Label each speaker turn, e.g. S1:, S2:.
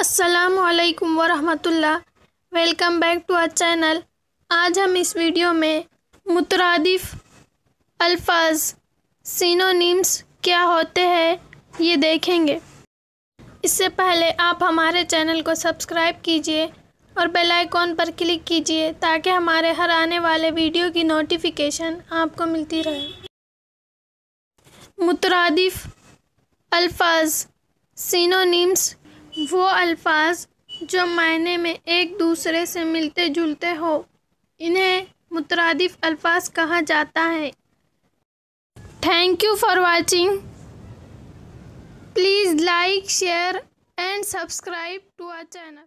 S1: असलकम वरहमतुल्ला welcome back to our channel आज हम इस वीडियो में मुतरदफ अल्फाज सिनोनिम्स क्या होते हैं ये देखेंगे इससे पहले आप हमारे चैनल को सब्सक्राइब कीजिए और बेल आइकॉन पर क्लिक कीजिए ताकि हमारे हर आने वाले वीडियो की नोटिफिकेशन आपको मिलती रहे मुतरदफ अल्फाज सिनोनिम्स वो अल्फाज जो मायने में एक दूसरे से मिलते जुलते हो इन्हें मुतरदिफ अल्फाज कहा जाता है thank you for watching please like share and subscribe to our channel